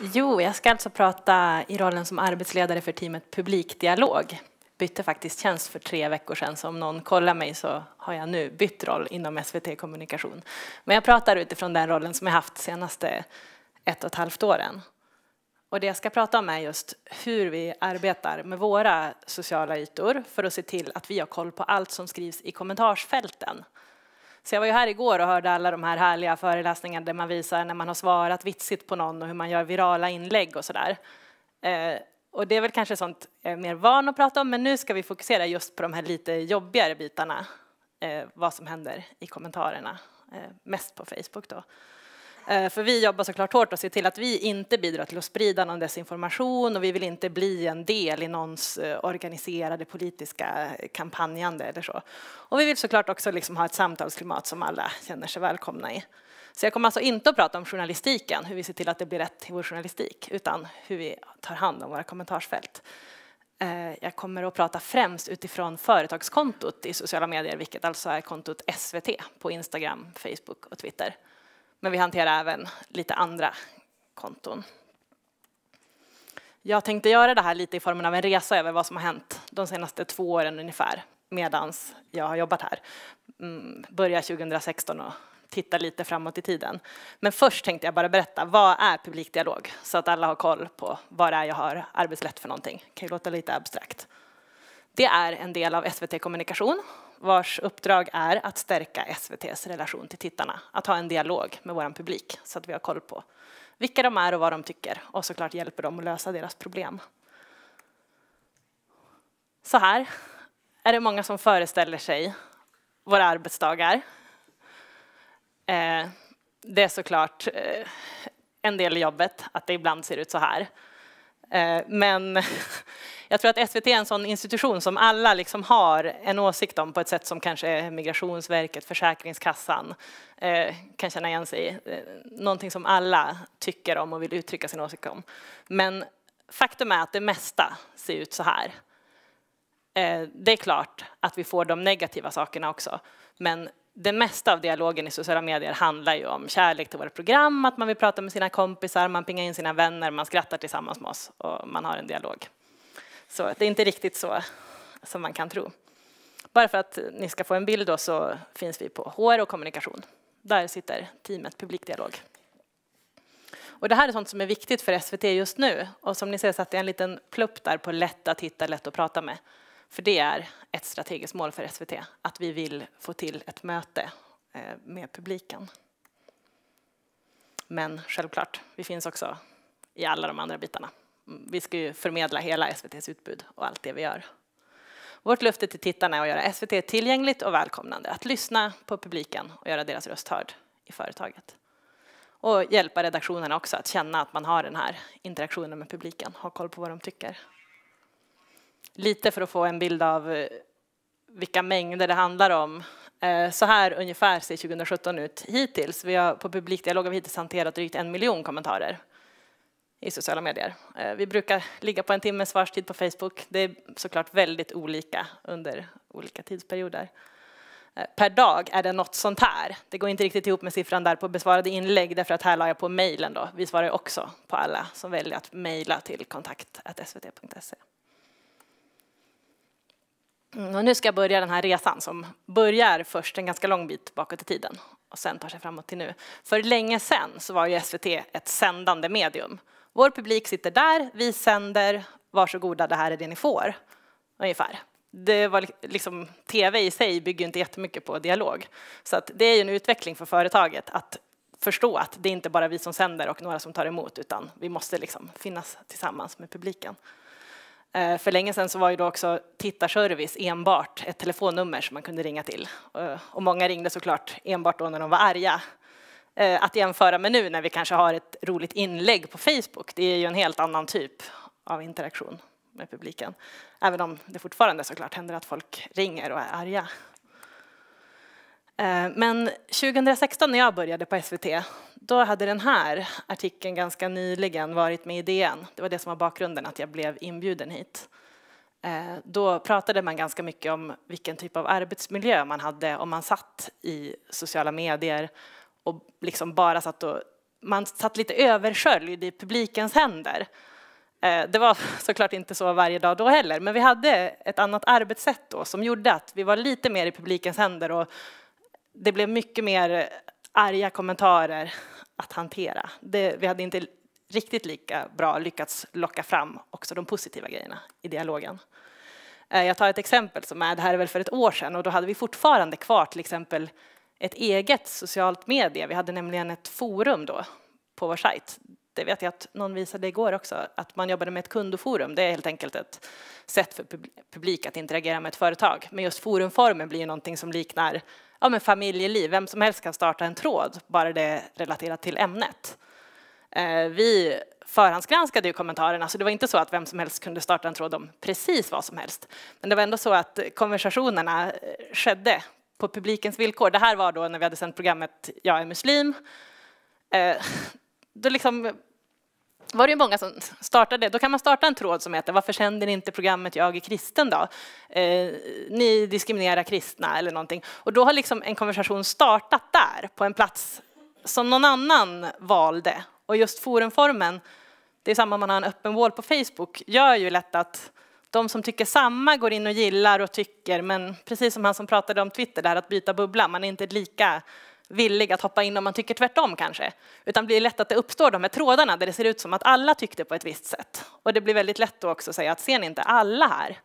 Jo, jag ska alltså prata i rollen som arbetsledare för teamet Publikdialog. Bytte faktiskt tjänst för tre veckor sedan, så om någon kollar mig så har jag nu bytt roll inom SVT Kommunikation. Men jag pratar utifrån den rollen som jag haft de senaste ett och ett halvt åren. Och det jag ska prata om är just hur vi arbetar med våra sociala ytor för att se till att vi har koll på allt som skrivs i kommentarsfälten. Så jag var ju här igår och hörde alla de här härliga föreläsningarna där man visar när man har svarat vitsigt på någon och hur man gör virala inlägg och sådär. Eh, och det är väl kanske sånt jag är mer van att prata om, men nu ska vi fokusera just på de här lite jobbigare bitarna, eh, vad som händer i kommentarerna, eh, mest på Facebook då. Eh, för vi jobbar såklart hårt och ser till att vi inte bidrar till att sprida någon desinformation och vi vill inte bli en del i någons eh, organiserade politiska eh, kampanjande eller så. Och vi vill såklart också liksom ha ett samtalsklimat som alla känner sig välkomna i. Så jag kommer alltså inte att prata om journalistiken, hur vi ser till att det blir rätt i vår journalistik, utan hur vi tar hand om våra kommentarsfält. Jag kommer att prata främst utifrån företagskontot i sociala medier, vilket alltså är kontot SVT på Instagram, Facebook och Twitter. Men vi hanterar även lite andra konton. Jag tänkte göra det här lite i formen av en resa över vad som har hänt de senaste två åren ungefär medan jag har jobbat här. Mm, börja 2016 och titta lite framåt i tiden. Men först tänkte jag bara berätta, vad är publikdialog? Så att alla har koll på vad det är jag har arbetslätt för någonting. Det kan ju låta lite abstrakt. Det är en del av SVT Kommunikation vars uppdrag är att stärka SVTs relation till tittarna, att ha en dialog med vår publik så att vi har koll på vilka de är och vad de tycker och såklart hjälper dem att lösa deras problem. Så här är det många som föreställer sig våra arbetsdagar. Eh, det är såklart eh, en del i jobbet att det ibland ser ut så här. Eh, men jag tror att SVT är en sån institution som alla liksom har en åsikt om på ett sätt som kanske Migrationsverket, Försäkringskassan eh, kan känna igen sig i. Eh, någonting som alla tycker om och vill uttrycka sin åsikt om. Men faktum är att det mesta ser ut så här. Det är klart att vi får de negativa sakerna också, men det mesta av dialogen i sociala medier handlar ju om kärlek till våra program, att man vill prata med sina kompisar, man pingar in sina vänner, man skrattar tillsammans med oss och man har en dialog. Så det är inte riktigt så som man kan tro. Bara för att ni ska få en bild då så finns vi på HR och kommunikation. Där sitter teamet Publikdialog. Och det här är sånt som är viktigt för SVT just nu och som ni ser satte jag en liten plupp där på lätt att hitta, lätt att prata med. För det är ett strategiskt mål för SVT, att vi vill få till ett möte eh, med publiken. Men självklart, vi finns också i alla de andra bitarna. Vi ska ju förmedla hela SVTs utbud och allt det vi gör. Vårt löfte till tittarna är att göra SVT tillgängligt och välkomnande, att lyssna på publiken och göra deras röst hörd i företaget. Och hjälpa redaktionerna också att känna att man har den här interaktionen med publiken, ha koll på vad de tycker lite för att få en bild av eh, vilka mängder det handlar om. Eh, så här ungefär ser 2017 ut hittills. Vi har på publikdialog har vi hittills hanterat drygt en miljon kommentarer i sociala medier. Eh, vi brukar ligga på en timmes svarstid på Facebook. Det är såklart väldigt olika under olika tidsperioder. Per dag är det något sånt här. Det går inte riktigt ihop med siffran där på besvarade inlägg därför att här la jag på mejlen då. Vi svarar också på alla som väljer att mejla till kontakt.svt.se. Mm, och nu ska jag börja den här resan som börjar först en ganska lång bit bakåt i tiden och sen tar sig framåt till nu. För länge sen så var ju SVT ett sändande medium. Vår publik sitter där, vi sänder, varsågoda det här är det ni får. Ungefär. Det var liksom, tv i sig bygger ju inte jättemycket på dialog. Så att det är ju en utveckling för företaget att förstå att det är inte bara vi som sänder och några som tar emot utan vi måste liksom finnas tillsammans med publiken. Eh, för länge sedan så var ju då också tittarservice enbart ett telefonnummer som man kunde ringa till. Eh, och många ringde såklart enbart då när de var arga. Eh, att jämföra med nu när vi kanske har ett roligt inlägg på Facebook, det är ju en helt annan typ av interaktion med publiken. Även om det fortfarande såklart händer att folk ringer och är arga Eh, men 2016 när jag började på SVT, då hade den här artikeln ganska nyligen varit med i DN. Det var det som var bakgrunden, att jag blev inbjuden hit. Eh, då pratade man ganska mycket om vilken typ av arbetsmiljö man hade om man satt i sociala medier och liksom bara satt och... Man satt lite översköljd i publikens händer. Eh, det var såklart inte så varje dag då heller, men vi hade ett annat arbetssätt då som gjorde att vi var lite mer i publikens händer och det blev mycket mer eh, arga kommentarer att hantera. Det, vi hade inte riktigt lika bra lyckats locka fram också de positiva grejerna i dialogen. Eh, jag tar ett exempel som är, det här är väl för ett år sedan och då hade vi fortfarande kvar till exempel ett eget socialt medie. Vi hade nämligen ett forum då på vår sajt det vet jag att någon visade igår också, att man jobbade med ett kundforum. Det är helt enkelt ett sätt för publik att interagera med ett företag. Men just forumformen blir ju någonting som liknar ja, men familjeliv. Vem som helst kan starta en tråd, bara det är relaterat till ämnet. Eh, vi förhandsgranskade ju kommentarerna, så det var inte så att vem som helst kunde starta en tråd om precis vad som helst. Men det var ändå så att konversationerna eh, skedde på publikens villkor. Det här var då när vi hade sänt programmet Jag är muslim. Eh, då liksom var det ju många som startade. Då kan man starta en tråd som heter Varför sänder ni inte programmet Jag är kristen då? Eh, ni diskriminerar kristna eller någonting. Och då har liksom en konversation startat där, på en plats som någon annan valde. Och just forumformen, det är samma om man har en öppen wall på Facebook, gör ju lätt att de som tycker samma går in och gillar och tycker, men precis som han som pratade om Twitter, det att byta bubbla, man är inte lika villig att hoppa in om man tycker tvärtom kanske. Utan det blir lätt att det uppstår de här trådarna där det ser ut som att alla tyckte på ett visst sätt. Och det blir väldigt lätt då också att säga att ser ni inte, alla här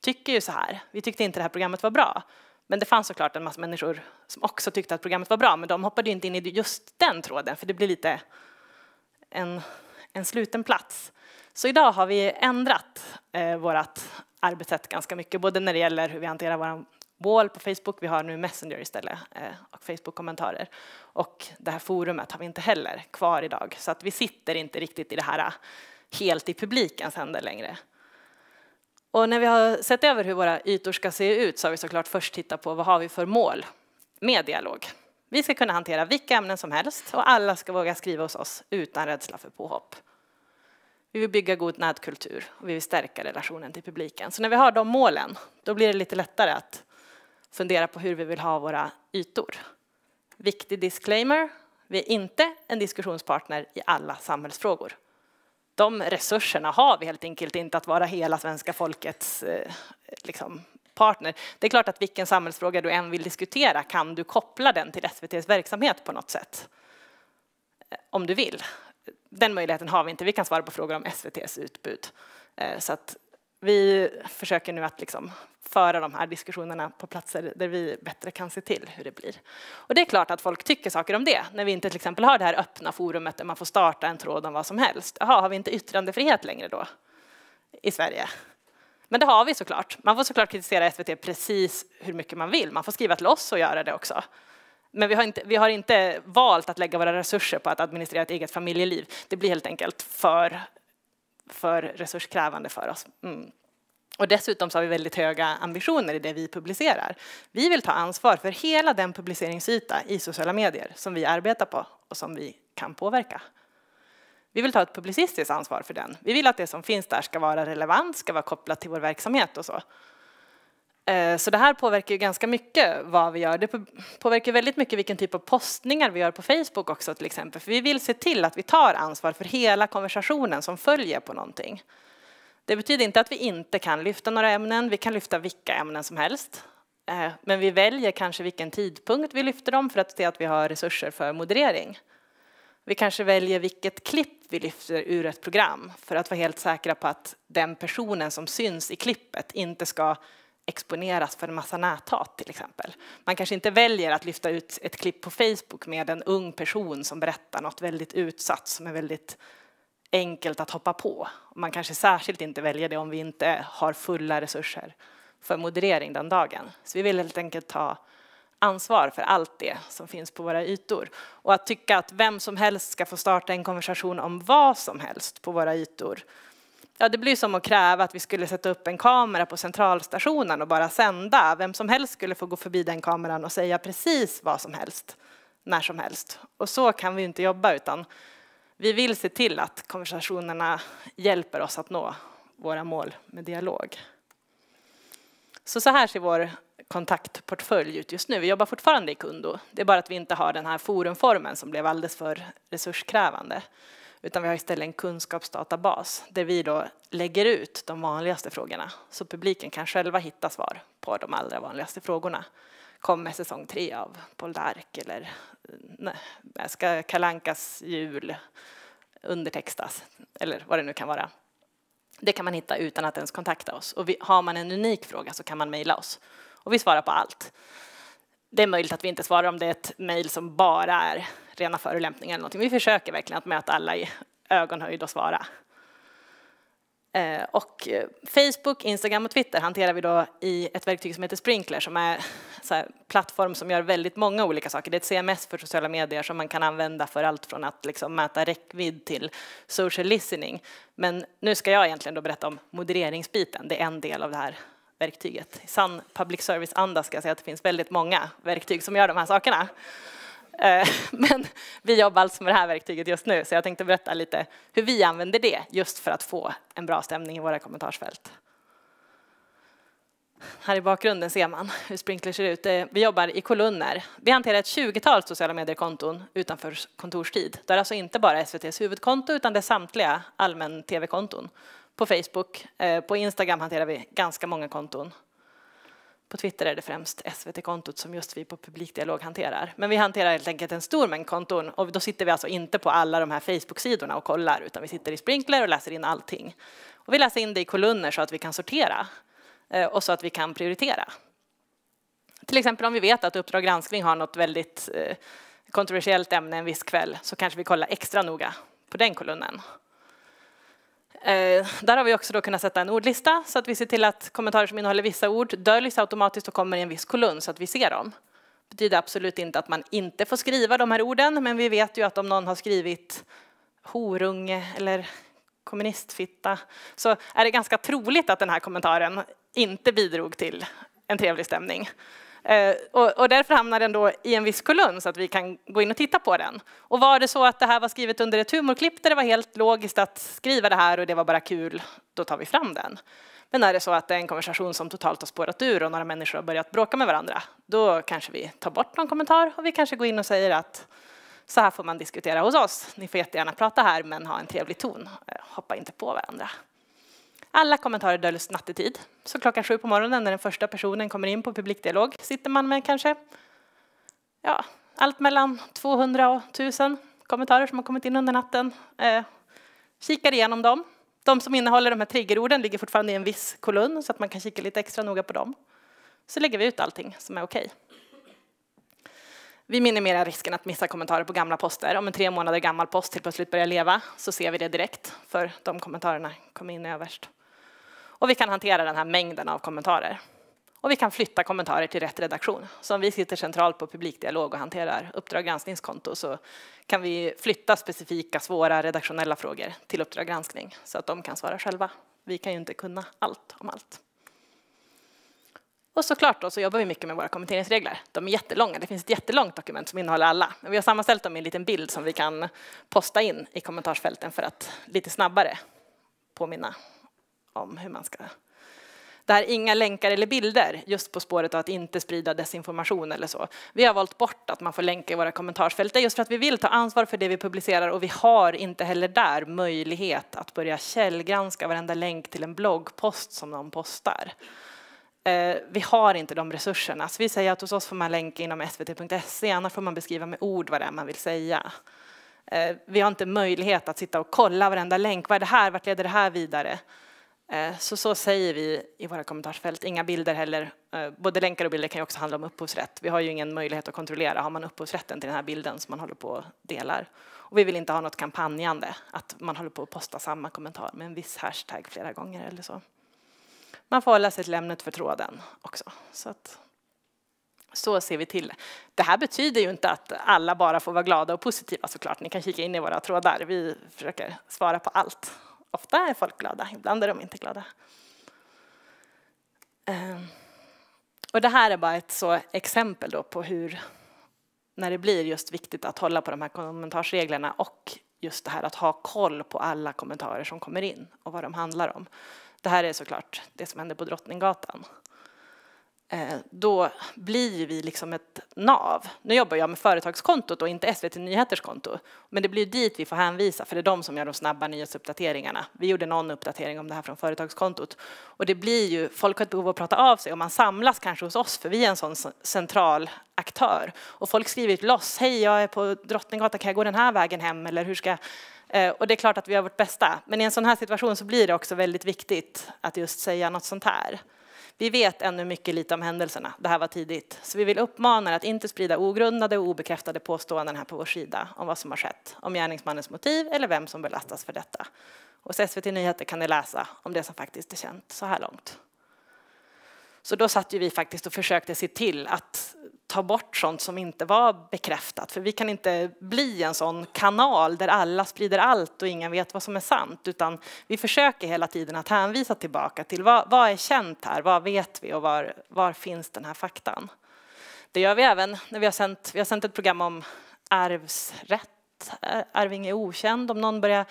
tycker ju så här. Vi tyckte inte det här programmet var bra. Men det fanns såklart en massa människor som också tyckte att programmet var bra, men de hoppade inte in i just den tråden, för det blir lite en, en sluten plats. Så idag har vi ändrat eh, vårt arbetssätt ganska mycket, både när det gäller hur vi hanterar vår wall på Facebook. Vi har nu Messenger istället eh, och Facebook-kommentarer. Och det här forumet har vi inte heller kvar idag. Så att vi sitter inte riktigt i det här eh, helt i publikens händer längre. Och när vi har sett över hur våra ytor ska se ut så har vi såklart först tittat på vad har vi för mål med dialog. Vi ska kunna hantera vilka ämnen som helst och alla ska våga skriva hos oss utan rädsla för påhopp. Vi vill bygga god nätkultur och vi vill stärka relationen till publiken. Så när vi har de målen, då blir det lite lättare att fundera på hur vi vill ha våra ytor. Viktig disclaimer, vi är inte en diskussionspartner i alla samhällsfrågor. De resurserna har vi helt enkelt inte att vara hela svenska folkets eh, liksom, partner. Det är klart att vilken samhällsfråga du än vill diskutera kan du koppla den till SVTs verksamhet på något sätt. Eh, om du vill. Den möjligheten har vi inte. Vi kan svara på frågor om SVTs utbud. Eh, så att vi försöker nu att liksom föra de här diskussionerna på platser där vi bättre kan se till hur det blir. Och det är klart att folk tycker saker om det, när vi inte till exempel har det här öppna forumet där man får starta en tråd om vad som helst. Jaha, har vi inte yttrandefrihet längre då i Sverige? Men det har vi såklart. Man får såklart kritisera SVT precis hur mycket man vill. Man får skriva till oss och göra det också. Men vi har, inte, vi har inte valt att lägga våra resurser på att administrera ett eget familjeliv. Det blir helt enkelt för för resurskrävande för oss. Mm. Och dessutom så har vi väldigt höga ambitioner i det vi publicerar. Vi vill ta ansvar för hela den publiceringsyta i sociala medier som vi arbetar på och som vi kan påverka. Vi vill ta ett publicistiskt ansvar för den. Vi vill att det som finns där ska vara relevant, ska vara kopplat till vår verksamhet och så. Eh, så det här påverkar ju ganska mycket vad vi gör. Det påverkar väldigt mycket vilken typ av postningar vi gör på Facebook också till exempel. För vi vill se till att vi tar ansvar för hela konversationen som följer på någonting. Det betyder inte att vi inte kan lyfta några ämnen. Vi kan lyfta vilka ämnen som helst. Eh, men vi väljer kanske vilken tidpunkt vi lyfter dem för att se att vi har resurser för moderering. Vi kanske väljer vilket klipp vi lyfter ur ett program för att vara helt säkra på att den personen som syns i klippet inte ska exponeras för en massa näthat till exempel. Man kanske inte väljer att lyfta ut ett klipp på Facebook med en ung person som berättar något väldigt utsatt som är väldigt enkelt att hoppa på. Man kanske särskilt inte väljer det om vi inte har fulla resurser för moderering den dagen. Så vi vill helt enkelt ta ansvar för allt det som finns på våra ytor. Och att tycka att vem som helst ska få starta en konversation om vad som helst på våra ytor Ja, det blir som att kräva att vi skulle sätta upp en kamera på centralstationen och bara sända. Vem som helst skulle få gå förbi den kameran och säga precis vad som helst, när som helst. Och så kan vi inte jobba utan vi vill se till att konversationerna hjälper oss att nå våra mål med dialog. Så, så här ser vår kontaktportfölj ut just nu. Vi jobbar fortfarande i Kundo. Det är bara att vi inte har den här forumformen som blev alldeles för resurskrävande utan vi har istället en kunskapsdatabas där vi då lägger ut de vanligaste frågorna så publiken kan själva hitta svar på de allra vanligaste frågorna. Kommer säsong tre av Poldark eller nej, ska Kalankas jul undertextas eller vad det nu kan vara. Det kan man hitta utan att ens kontakta oss. Och har man en unik fråga så kan man mejla oss. Och vi svarar på allt. Det är möjligt att vi inte svarar om det är ett mejl som bara är rena förolämpningar eller någonting. Vi försöker verkligen att möta alla i ögonhöjd och svara. Eh, och eh, Facebook, Instagram och Twitter hanterar vi då i ett verktyg som heter Sprinkler som är en plattform som gör väldigt många olika saker. Det är ett CMS för sociala medier som man kan använda för allt från att liksom mäta räckvidd till social listening. Men nu ska jag egentligen då berätta om modereringsbiten. Det är en del av det här verktyget. I sann public service-anda ska jag säga att det finns väldigt många verktyg som gör de här sakerna. Eh, men vi jobbar alltså med det här verktyget just nu, så jag tänkte berätta lite hur vi använder det just för att få en bra stämning i våra kommentarsfält. Här i bakgrunden ser man hur Sprinkler ser ut. Eh, vi jobbar i kolumner. Vi hanterar ett 20-tal sociala mediekonton utanför kontorstid. Det är alltså inte bara SVTs huvudkonto utan det är samtliga allmän-tv-konton. På Facebook, eh, på Instagram hanterar vi ganska många konton. På Twitter är det främst SVT-kontot som just vi på publikdialog hanterar. Men vi hanterar helt enkelt en stor mängd konton och då sitter vi alltså inte på alla de här Facebook-sidorna och kollar utan vi sitter i Sprinkler och läser in allting. Och vi läser in det i kolumner så att vi kan sortera eh, och så att vi kan prioritera. Till exempel om vi vet att Uppdrag granskning har något väldigt eh, kontroversiellt ämne en viss kväll så kanske vi kollar extra noga på den kolumnen. Eh, där har vi också då kunnat sätta en ordlista så att vi ser till att kommentarer som innehåller vissa ord döljs automatiskt och kommer i en viss kolumn så att vi ser dem. Det betyder absolut inte att man inte får skriva de här orden men vi vet ju att om någon har skrivit horunge eller kommunistfitta så är det ganska troligt att den här kommentaren inte bidrog till en trevlig stämning. Eh, och, och, därför hamnar den då i en viss kolumn så att vi kan gå in och titta på den. Och var det så att det här var skrivet under ett humorklipp där det var helt logiskt att skriva det här och det var bara kul, då tar vi fram den. Men är det så att det är en konversation som totalt har spårat ur och några människor har börjat bråka med varandra, då kanske vi tar bort någon kommentar och vi kanske går in och säger att så här får man diskutera hos oss. Ni får jättegärna prata här men ha en trevlig ton. Eh, hoppa inte på varandra. Alla kommentarer döljs nattetid, så klockan sju på morgonen när den första personen kommer in på publikdialog sitter man med kanske ja, allt mellan 200 och 1000 kommentarer som har kommit in under natten. Eh, kikar igenom dem. De som innehåller de här triggerorden ligger fortfarande i en viss kolumn så att man kan kika lite extra noga på dem. Så lägger vi ut allting som är okej. Okay. Vi minimerar risken att missa kommentarer på gamla poster. Om en tre månader gammal post till plötsligt börjar leva så ser vi det direkt, för de kommentarerna kommer in överst. Och vi kan hantera den här mängden av kommentarer. Och vi kan flytta kommentarer till rätt redaktion. Så om vi sitter centralt på publikdialog och hanterar Uppdrag granskningskonto så kan vi flytta specifika svåra redaktionella frågor till Uppdrag granskning så att de kan svara själva. Vi kan ju inte kunna allt om allt. Och såklart då så jobbar vi mycket med våra kommenteringsregler. De är jättelånga, det finns ett jättelångt dokument som innehåller alla. Men vi har sammanställt dem i en liten bild som vi kan posta in i kommentarsfälten för att lite snabbare påminna om hur man ska där inga länkar eller bilder, just på spåret av att inte sprida desinformation eller så. Vi har valt bort att man får länka i våra kommentarsfält, det är just för att vi vill ta ansvar för det vi publicerar och vi har inte heller där möjlighet att börja källgranska varenda länk till en bloggpost som någon postar. Eh, vi har inte de resurserna, så vi säger att hos oss får man länka inom svt.se, annars får man beskriva med ord vad det är man vill säga. Eh, vi har inte möjlighet att sitta och kolla varenda länk, vad är det här, vart leder det här vidare? Eh, så så säger vi i våra kommentarsfält, inga bilder heller. Eh, både länkar och bilder kan ju också handla om upphovsrätt. Vi har ju ingen möjlighet att kontrollera, har man upphovsrätten till den här bilden som man håller på och delar? Och vi vill inte ha något kampanjande, att man håller på att posta samma kommentar med en viss hashtag flera gånger eller så. Man får hålla sig till ämnet för tråden också. Så, att, så ser vi till det. här betyder ju inte att alla bara får vara glada och positiva såklart. Ni kan kika in i våra trådar. Vi försöker svara på allt. Ofta är folk glada, ibland är de inte glada. Ehm, och det här är bara ett så exempel då på hur, när det blir just viktigt att hålla på de här kommentarsreglerna och just det här att ha koll på alla kommentarer som kommer in och vad de handlar om. Det här är såklart det som hände på Drottninggatan. Eh, då blir vi liksom ett nav. Nu jobbar jag med företagskontot och inte SVT Nyheters konto. Men det blir dit vi får hänvisa, för det är de som gör de snabba nyhetsuppdateringarna. Vi gjorde någon uppdatering om det här från företagskontot. Och det blir ju, folk har ett behov av att prata av sig och man samlas kanske hos oss, för vi är en sån central aktör. Och folk skriver till oss, hej jag är på Drottninggatan, kan jag gå den här vägen hem? Eller hur ska... Eh, och det är klart att vi har vårt bästa. Men i en sån här situation så blir det också väldigt viktigt att just säga något sånt här. Vi vet ännu mycket lite om händelserna, det här var tidigt, så vi vill uppmana er att inte sprida ogrundade och obekräftade påståenden här på vår sida om vad som har skett, om gärningsmannens motiv eller vem som belastas för detta. Hos SVT Nyheter kan ni läsa om det som faktiskt är känt så här långt. Så då satt ju vi faktiskt och försökte se till att ta bort sånt som inte var bekräftat, för vi kan inte bli en sån kanal där alla sprider allt och ingen vet vad som är sant, utan vi försöker hela tiden att hänvisa tillbaka till vad, vad är känt här, vad vet vi och var, var finns den här faktan? Det gör vi även när vi har sänt, vi har sänt ett program om arvsrätt, arving är okänd, om någon börjar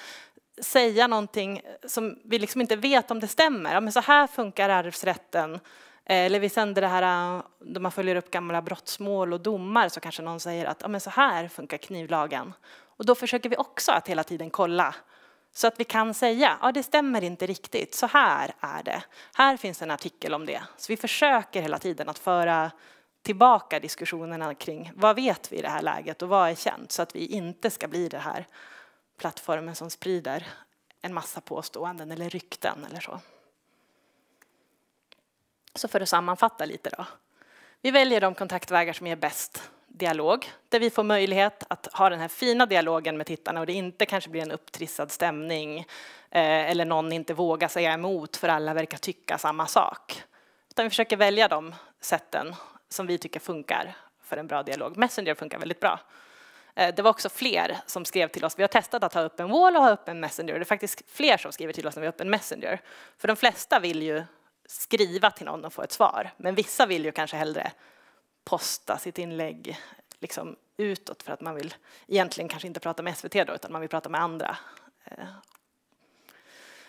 säga någonting som vi liksom inte vet om det stämmer. Ja, men så här funkar arvsrätten Eh, eller vi sänder det här eh, då man följer upp gamla brottsmål och domar så kanske någon säger att ah, men så här funkar knivlagen. Och då försöker vi också att hela tiden kolla så att vi kan säga att ah, det stämmer inte riktigt, så här är det. Här finns en artikel om det. Så vi försöker hela tiden att föra tillbaka diskussionerna kring vad vet vi i det här läget och vad är känt så att vi inte ska bli den här plattformen som sprider en massa påståenden eller rykten eller så. Så för att sammanfatta lite då. Vi väljer de kontaktvägar som ger bäst dialog, där vi får möjlighet att ha den här fina dialogen med tittarna och det inte kanske blir en upptrissad stämning eh, eller någon inte vågar säga emot för alla verkar tycka samma sak. Utan vi försöker välja de sätten som vi tycker funkar för en bra dialog. Messenger funkar väldigt bra. Eh, det var också fler som skrev till oss. Vi har testat att ha upp en wall och ha upp en messenger. Det är faktiskt fler som skriver till oss när vi har upp en messenger. För de flesta vill ju skriva till någon och få ett svar. Men vissa vill ju kanske hellre posta sitt inlägg liksom utåt för att man vill egentligen kanske inte prata med SVT då utan man vill prata med andra. Eh,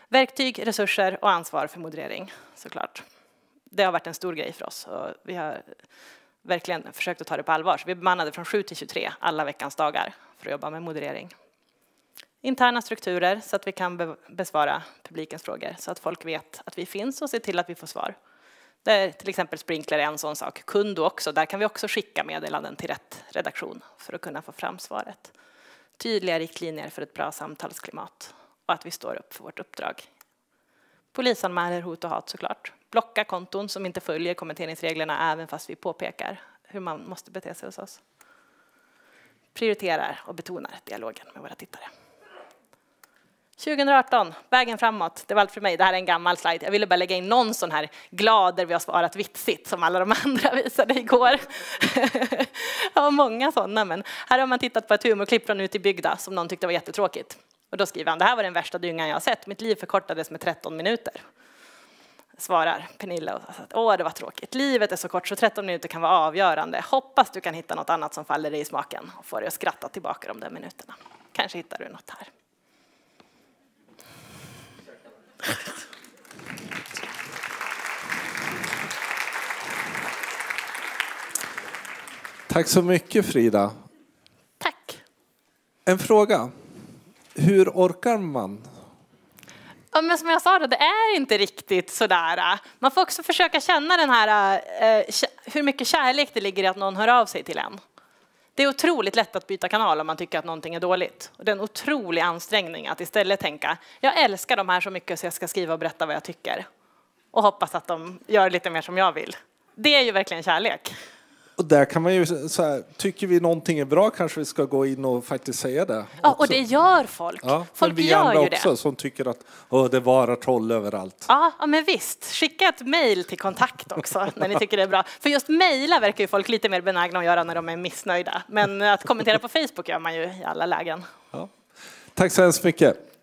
verktyg, resurser och ansvar för moderering såklart. Det har varit en stor grej för oss och vi har verkligen försökt att ta det på allvar. Så vi bemannade från 7 till 23 alla veckans dagar för att jobba med moderering interna strukturer så att vi kan besvara publikens frågor så att folk vet att vi finns och ser till att vi får svar. Där till exempel Sprinkler är en sån sak. Kundo också, där kan vi också skicka meddelanden till rätt redaktion för att kunna få fram svaret. Tydliga riktlinjer för ett bra samtalsklimat och att vi står upp för vårt uppdrag. Polisanmäler hot och hat såklart. Blocka konton som inte följer kommenteringsreglerna även fast vi påpekar hur man måste bete sig hos oss. Prioriterar och betonar dialogen med våra tittare. 2018, vägen framåt, det var allt för mig. Det här är en gammal slide. Jag ville bara lägga in någon sån här glad där vi har svarat vitsigt som alla de andra visade igår. Det var många sådana, men här har man tittat på ett humorklipp från Ute i bygda som någon tyckte var jättetråkigt. Och då skriver han, det här var den värsta dyngan jag har sett. Mitt liv förkortades med 13 minuter. Svarar Pernilla och säger, åh det var tråkigt. Livet är så kort så 13 minuter kan vara avgörande. Hoppas du kan hitta något annat som faller dig i smaken och får dig att skratta tillbaka de där minuterna. Kanske hittar du något här. Tack så mycket Frida. Tack. En fråga. Hur orkar man? Ja, men som jag sa, det är inte riktigt sådär. Man får också försöka känna den här, eh, eh, hur mycket kärlek det ligger i att någon hör av sig till en. Det är otroligt lätt att byta kanal om man tycker att någonting är dåligt. det är en otrolig ansträngning att istället tänka jag älskar de här så mycket så jag ska skriva och berätta vad jag tycker. Och hoppas att de gör lite mer som jag vill. Det är ju verkligen kärlek. Och där kan man ju här, tycker vi någonting är bra kanske vi ska gå in och faktiskt säga det. Ja, också. och det gör folk. Ja, folk men vi gör andra ju också det. som tycker att det varar troll överallt. Ja, ja, men visst. Skicka ett mejl till kontakt också när ni tycker det är bra. För just mejla verkar ju folk lite mer benägna att göra när de är missnöjda. Men att kommentera på Facebook gör man ju i alla lägen. Ja. Tack så hemskt mycket.